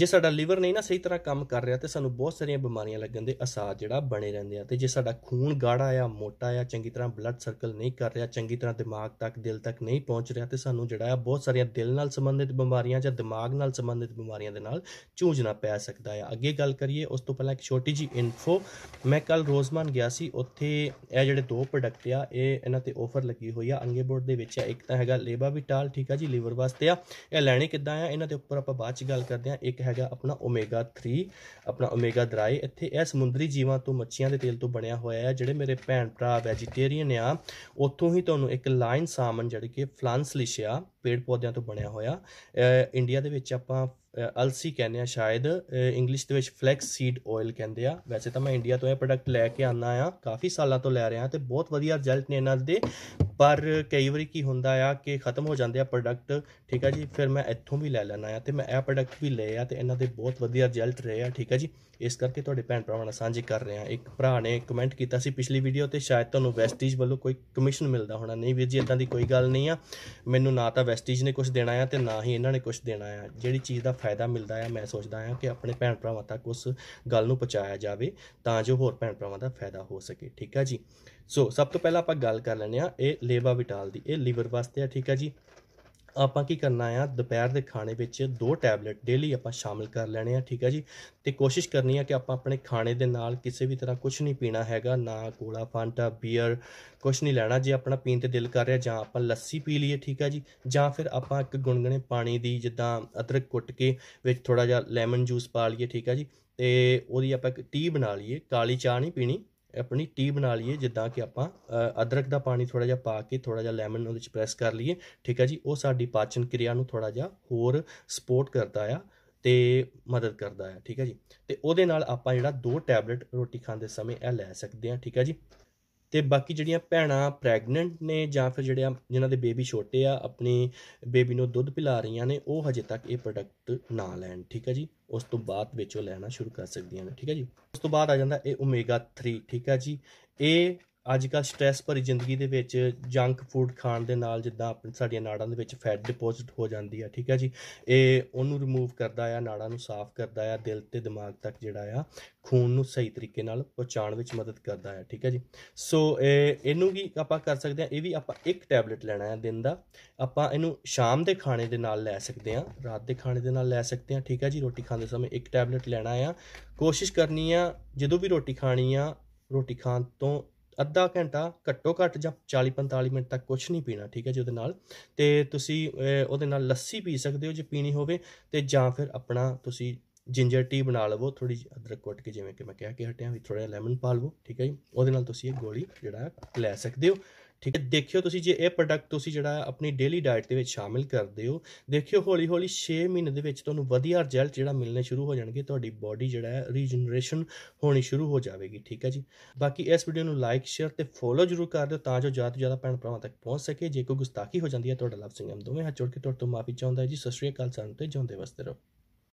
ਜੇ ਸਾਡਾ ਲੀਵਰ ਨਹੀਂ ਨਾ ਸਹੀ ਤਰ੍ਹਾਂ ਕੰਮ ਕਰ ਰਿਹਾ ਤੇ ਸਾਨੂੰ ਬਹੁਤ ਸਾਰੀਆਂ ਬਿਮਾਰੀਆਂ ਲੱਗਣ ਦੇ ਅਸਾਰ ਜਿਹੜਾ ਬਣੇ ਰਹਿੰਦੇ ਆ ਤੇ ਜੇ ਸਾਡਾ ਖੂਨ ਗਾੜਾ ਆ ਮੋਟਾ ਆ ਚੰਗੀ ਤਰ੍ਹਾਂ ਬਲੱਡ ਸਰਕਲ ਨਹੀਂ ਕਰ ਰਿਹਾ ਚੰਗੀ ਤਰ੍ਹਾਂ ਦਿਮਾਗ ਤੱਕ ਦਿਲ ਤੱਕ ਨਹੀਂ ਪਹੁੰਚ ਰਿਹਾ ਤੇ ਸਾਨੂੰ ਜਿਹੜਾ ਆ ਬਹੁਤ ਸਾਰੀਆਂ ਦਿਲ ਨਾਲ ਸੰਬੰਧਿਤ ਬਿਮਾਰੀਆਂ ਜਾਂ ਦਿਮਾਗ ਨਾਲ ਸੰਬੰਧਿਤ ਬਿਮਾਰੀਆਂ ਦੇ ਨਾਲ ਝੂਝਣਾ ਪੈ ਸਕਦਾ ਆ ਅੱਗੇ ਗੱਲ ਕਰੀਏ ਉਸ ਤੋਂ ਪਹਿਲਾਂ ਇੱਕ ਛੋਟੀ ਜੀ ਇਨਫੋ ਮੈਂ ਕੱਲ ਰੋਜ਼ਮਾਨ ਗਿਆ ਸੀ ਉੱਥੇ ਇਹ ਜਿਹੜੇ ਦੋ ਪ੍ਰੋਡਕਟ ਆ ਇਹ ਇਹਨਾਂ ਤੇ ਆਫਰ ਲੱਗੀ ਹੋਈ ਆ ਅੰਗੇ ਬੋਰਡ ਦੇ ਵਿੱਚ ਆ ਇੱਕ ਤਾਂ ਹੈਗਾ ਲੇਬਾ ਵਿਟਾਲ ਠੀਕ ਆ ਜੀ ਲੀਵਰ ਵਾਸਤੇ ਆ ਇਹ ਲੈਣੇ ਕਿੱਦਾਂ ਆ ਇਹਨਾਂ ਦੇ ਉੱਪਰ ਆਪਾਂ ਬਾਅਦ ਚ ਗੱਲ ਕਰਦੇ ਆ ਇੱਕ ਹੈਗਾ ਆਪਣਾ ਓਮੇਗਾ 3 ਆਪਣਾ ਓਮੇਗਾ ਦਰਾਈ ਇੱਥੇ ਇਹ ਸਮੁੰਦਰੀ ਜੀਵਾਂ ਤੋਂ ਮੱਛੀਆਂ ਦੇ ਤੇਲ ਤੋਂ ਬਣਿਆ ਹੋਇਆ ਹੈ ਜਿਹੜੇ ਮੇਰੇ ਭੈਣ ਭਰਾ ਵੈਜੀਟੇਰੀਅਨ ਆ ਉੱਥੋਂ ਹੀ ਤੁਹਾਨੂੰ ਇੱਕ ਲਾਈਨ ਸਾਮਨ ਜਿਹੜੀ ਕਿ ਲਿਸ਼ਿਆ ਪੇੜ ਪੌਦਿਆਂ ਤੋਂ ਬਣਿਆ ਹੋਇਆ ਇੰਡੀਆ ਦੇ ਵਿੱਚ ਆਪਾਂ ਅਲਸੀ ਕਹਿੰਦੇ ਆ ਸ਼ਾਇਦ ਇੰਗਲਿਸ਼ ਦੇ ਵਿੱਚ ਫਲੈਕਸ ਸੀਡ ਆਇਲ ਕਹਿੰਦੇ ਆ ਵੈਸੇ ਤਾਂ ਮੈਂ ਇੰਡੀਆ ਤੋਂ ਇਹ ਪ੍ਰੋਡਕਟ ਲੈ ਕੇ ਆਨਾ ਆ ਕਾਫੀ ਸਾਲਾਂ ਤੋਂ ਲੈ ਰਿਹਾ ਤੇ ਬਹੁਤ ਵਧੀਆ ਰਿਜ਼ਲਟ ਨੇ ਇਹਨਾਂ ਦੇ ਪਰ ਕਈ ਵਾਰੀ ਕੀ ਹੁੰਦਾ ਆ ਕਿ ਖਤਮ ਹੋ ਜਾਂਦੇ ਆ ਪ੍ਰੋਡਕਟ ਠੀਕ ਆ ਜੀ ਫਿਰ ਮੈਂ ਇੱਥੋਂ ਵੀ ਲੈ ਲੈਣਾ ਆ ਤੇ ਮੈਂ ਇਹ ਪ੍ਰੋਡਕਟ ਵੀ ਲਏ ਆ ਤੇ ਇਹਨਾਂ ਦੇ ਬਹੁਤ ਵਧੀਆ ਰਿਜ਼ਲਟ ਰਹੇ ਆ ਠੀਕ ਆ ਜੀ ਇਸ ਕਰਕੇ ਤੁਹਾਡੇ ਭੈਣ ਭਰਾਵਾਂ ਨਾਲ ਸਾਂਝੀ ਕਰ ਰਹੇ ਆ ਇੱਕ ਭਰਾ ਨੇ ਕਮੈਂਟ ਕੀਤਾ ਸੀ ਪਿਛਲੀ ਵੀਡੀਓ ਤੇ ਸ਼ਾਇਦ ਤੁਹਾਨੂੰ ਵੈਸਟੀਜ ਵੱਲੋਂ ਕੋਈ ਕਮਿਸ਼ਨ ਮਿਲਦਾ ਹੋਣਾ ਨਹੀਂ ਵੀਰ ਜੀ ਇਦਾਂ ਦੀ ਕੋਈ ਗੱਲ ਨਹੀਂ ਆ ਮੈਨੂੰ ਨਾ ਤਾਂ ਵੈਸਟੀਜ ਨੇ ਕੁਝ ਦੇਣਾ ਆ ਤੇ ਨਾ ਹੀ ਇਹਨਾਂ ਨੇ ਕੁਝ ਦੇਣਾ ਆ ਜਿਹੜੀ ਚੀਜ਼ ਦਾ ਫਾਇਦਾ ਮਿਲਦਾ ਆ ਮੈਂ ਸੋਚਦਾ ਆ ਕਿ ਆਪਣੇ ਭੈਣ ਭਰਾਵਾਂ ਤੱਕ ਉਸ ਗੱਲ ਨੂੰ ਪਹੁੰਚਾਇਆ ਜਾਵੇ ਤਾਂ ਜੋ ਹੋਰ ਭੈਣ ਭਰਾਵਾਂ ਦਾ ਫਾਇਦਾ ਹੋ ਸਕੇ ਠੀਕ ਆ ਜੀ ਸੋ ਸਭ ਤੋਂ ਪਹਿਲਾਂ ਆਪਾਂ ਗੱਲ ਕਰ ਲੈਣੇ ਆ ਇਹ ਲੇਵਾ ਵਿਟਾਲ ਦੀ ਇਹ ਲੀਵਰ ਵਾਸਤੇ ਆ ਠੀਕ ਆ ਜੀ ਆਪਾਂ ਕੀ ਕਰਨਾ ਆ ਦੁਪਹਿਰ ਦੇ ਖਾਣੇ ਵਿੱਚ ਦੋ ਟੈਬਲੇਟ ਡੇਲੀ ਆਪਾਂ ਸ਼ਾਮਿਲ ਕਰ ਲੈਣੇ ਆ ਠੀਕ ਆ ਜੀ ਤੇ ਕੋਸ਼ਿਸ਼ ਕਰਨੀ ਆ ਕਿ ਆਪਾਂ ਆਪਣੇ ਖਾਣੇ ਦੇ ਨਾਲ ਕਿਸੇ ਵੀ ਤਰ੍ਹਾਂ ਕੁਝ ਨਹੀਂ ਪੀਣਾ ਹੈਗਾ ਨਾ ਕੋਲਾ ਫਾਂਟਾ ਬੀਅਰ ਕੁਝ ਨਹੀਂ ਲੈਣਾ ਜੇ ਆਪਣਾ ਪੀਣ ਤੇ ਦਿਲ ਕਰ ਰਿਹਾ ਜਾਂ ਆਪਾਂ ਲੱਸੀ ਪੀ ਲਈਏ ਠੀਕ ਆ ਜੀ ਜਾਂ ਫਿਰ ਆਪਾਂ ਇੱਕ ਗੁੰਗਣੇ ਪਾਣੀ ਦੀ ਜਿੱਦਾਂ ਅਦਰਕ ਕੁੱਟ ਕੇ ਵਿੱਚ ਥੋੜਾ ਜਿਹਾ ਲੈਮਨ ਜੂਸ ਪਾ ਲਈਏ ਠੀਕ ਆ ਜੀ ਤੇ ਉਹਦੀ ਆਪਾਂ ਇੱਕ ਟੀ ਬਣਾ ਲਈਏ ਕਾਲੀ ਚਾਹ ਨਹੀਂ ਪੀਣੀ ਆਪਣੀ ਟੀ ਬਣਾ ਲਈਏ ਜਿੱਦਾਂ ਕਿ ਆਪਾਂ ਅਦਰਕ ਦਾ ਪਾਣੀ ਥੋੜਾ ਜਿਹਾ ਪਾ ਕੇ ਥੋੜਾ ਜਿਹਾ ਲੈਮਨ ਉਹਦੇ ਵਿੱਚ ਪ੍ਰੈਸ ਕਰ ਲਈਏ ਠੀਕ ਹੈ ਜੀ ਉਹ ਸਾਡੀ ਪਾਚਨ ਕਿਰਿਆ ਨੂੰ ਥੋੜਾ ਜਿਹਾ ਹੋਰ ਸਪੋਰਟ ਕਰਦਾ ਆ ਤੇ ਮਦਦ ਕਰਦਾ ਆ ਠੀਕ ਹੈ ਜੀ ਤੇ ਉਹਦੇ ਨਾਲ ਆਪਾਂ ਜਿਹੜਾ ਦੋ ਟੈਬਲੇਟ ਰੋਟੀ ਖਾਂਦੇ ਸਮੇਂ ਇਹ ਲੈ ਸਕਦੇ ਆ ਠੀਕ ਹੈ ਜੀ ਤੇ ਬਾਕੀ ਜਿਹੜੀਆਂ ਭੈਣਾਂ ਪ੍ਰੈਗਨੈਂਟ ਨੇ ਜਾਂ ਫਿਰ ਜਿਹੜੇ ਜਿਨ੍ਹਾਂ ਦੇ ਬੇਬੀ ਛੋਟੇ ਆ ਆਪਣੇ ਬੇਬੀ ਨੂੰ ਦੁੱਧ ਪਿਲਾ ਰਹੀਆਂ ਨੇ ਉਹ ਹਜੇ ਤੱਕ ਇਹ ਪ੍ਰੋਡਕਟ ਨਾ ਲੈਣ ਠੀਕ ਹੈ ਜੀ ਉਸ ਤੋਂ ਬਾਅਦ ਵਿੱਚੋਂ ਲੈਣਾ ਸ਼ੁਰੂ ਕਰ ਸਕਦੀਆਂ ਨੇ ਠੀਕ ਹੈ ਜੀ ਉਸ ਤੋਂ ਬਾਅਦ ਆ ਜਾਂਦਾ ਇਹ ਓਮੇਗਾ 3 ਠੀਕ ਹੈ ਜੀ ਇਹ ਅੱਜ ਕੱਲ੍ਹ ਸਟ੍ਰੈਸ ਭਰੀ ਜ਼ਿੰਦਗੀ ਦੇ ਵਿੱਚ ਜੰਕ ਫੂਡ ਖਾਣ ਦੇ ਨਾਲ ਜਿੱਦਾਂ ਆਪਣੀ ਸਾਡੀਆਂ ਨਾੜਾਂ ਦੇ ਵਿੱਚ ਫੈਟ ਡਿਪੋਜ਼ਿਟ ਹੋ ਜਾਂਦੀ ਆ ਠੀਕ ਆ ਜੀ ਇਹ ਉਹਨੂੰ ਰਿਮੂਵ ਕਰਦਾ ਆ ਨਾੜਾਂ ਨੂੰ ਸਾਫ਼ ਕਰਦਾ ਆ ਦਿਲ ਤੇ ਦਿਮਾਗ ਤੱਕ ਜਿਹੜਾ ਆ ਖੂਨ ਨੂੰ ਸਹੀ ਤਰੀਕੇ ਨਾਲ ਪਹੁੰਚਾਉਣ ਵਿੱਚ ਮਦਦ ਕਰਦਾ ਆ ਠੀਕ ਆ ਜੀ ਸੋ ਇਹ ਇਹਨੂੰ ਵੀ ਆਪਾਂ ਕਰ ਸਕਦੇ ਆ ਇਹ ਵੀ ਆਪਾਂ ਇੱਕ ਟੈਬਲੇਟ ਲੈਣਾ ਆ ਦਿਨ ਦਾ ਆਪਾਂ ਇਹਨੂੰ ਸ਼ਾਮ ਦੇ ਖਾਣੇ ਦੇ ਨਾਲ ਲੈ ਸਕਦੇ ਆ ਰਾਤ ਦੇ ਖਾਣੇ ਦੇ ਨਾਲ ਲੈ ਸਕਦੇ ਆ ਠੀਕ ਆ ਜੀ ਰੋਟੀ ਖਾਂਦੇ ਸਮੇਂ ਇੱਕ ਟੈਬਲੇਟ ਲੈਣਾ ਆ ਕੋਸ਼ਿਸ਼ ਕਰਨੀ ਆ ਜਦੋਂ ਵੀ ਰੋਟੀ ਖਾਣੀ ਆ ਰੋਟੀ ਖਾਣ ਤੋਂ ਅੱਧਾ ਘੰਟਾ ਘੱਟੋ ਘੱਟ ਜਾਂ 40-45 ਮਿੰਟ ਤੱਕ ਕੁਝ ਨਹੀਂ ਪੀਣਾ ਠੀਕ ਹੈ ਜੀ ਉਹਦੇ ਨਾਲ ਤੇ ਤੁਸੀਂ ਉਹਦੇ ਨਾਲ ਲੱਸੀ ਪੀ ਸਕਦੇ ਹੋ ਜੇ ਪੀਣੀ ਹੋਵੇ ਤੇ ਜਾਂ ਫਿਰ ਆਪਣਾ ਤੁਸੀਂ ਜਿੰਜਰ ਟੀ ਬਣਾ ਲਵੋ ਥੋੜੀ ਅਦਰਕ ਕੁੱਟ ਕੇ ਜਿਵੇਂ ਕਿ ਮੈਂ ਕਿਹਾ ਕਿ ਹਟਿਆਂ ਵੀ ਥੋੜਾ ਲੈਮਨ ਪਾ ਲਵੋ ਠੀਕ ਹੈ ਜੀ ਉਹਦੇ ਨਾਲ ਤੁਸੀਂ ਇਹ ਗੋਲੀ ਜਿਹੜਾ ਲੈ ਸਕਦੇ ਹੋ ਠੀਕ ਹੈ ਦੇਖਿਓ ਤੁਸੀਂ ਜੇ ਇਹ ਪ੍ਰੋਡਕਟ ਤੁਸੀਂ ਜਿਹੜਾ ਆਪਣੀ ਡੇਲੀ ਡਾਈਟ ਦੇ ਵਿੱਚ ਸ਼ਾਮਿਲ ਕਰਦੇ ਹੋ ਦੇਖਿਓ ਹੌਲੀ ਹੌਲੀ 6 ਮਹੀਨੇ ਦੇ ਵਿੱਚ ਤੁਹਾਨੂੰ ਵਧੀਆ ਰਿਜ਼ਲਟ ਜਿਹੜਾ ਮਿਲਨੇ ਸ਼ੁਰੂ ਹੋ ਜਾਣਗੇ ਤੁਹਾਡੀ ਬਾਡੀ ਜਿਹੜਾ ਹੈ ਰੀਜਨਰੇਸ਼ਨ ਹੋਣੀ ਸ਼ੁਰੂ ਹੋ ਜਾਵੇਗੀ ਠੀਕ ਹੈ ਜੀ ਬਾਕੀ ਇਸ ਵੀਡੀਓ ਨੂੰ ਲਾਈਕ ਸ਼ੇਅਰ ਤੇ ਫੋਲੋ ਜਰੂਰ ਕਰ ਦਿਓ ਤਾਂ ਜੋ ਜ਼ਿਆਦਾ ਤੋਂ ਜ਼ਿਆਦਾ ਭੈਣ ਭਰਾਵਾਂ ਤੱਕ ਪਹੁੰਚ ਸਕੇ ਜੇ ਕੋਈ ਗੁਸਤਾਖੀ ਹੋ ਜਾਂਦੀ ਹੈ ਤੁਹਾਡਾ ਲਵ ਸਿੰਘਮ ਦੋਵੇਂ ਹੱਥ ਜੋੜ ਕੇ ਤੁਹਾਡੇ ਤੋਂ ਮਾਫੀ ਚਾਹੁੰਦਾ ਜੀ ਸਤਿ ਸ਼੍ਰੀ ਅਕਾਲ ਸਾਨੂੰ ਤੇ ਜਿਉਂਦੇ ਵਸਦੇ ਰਹੋ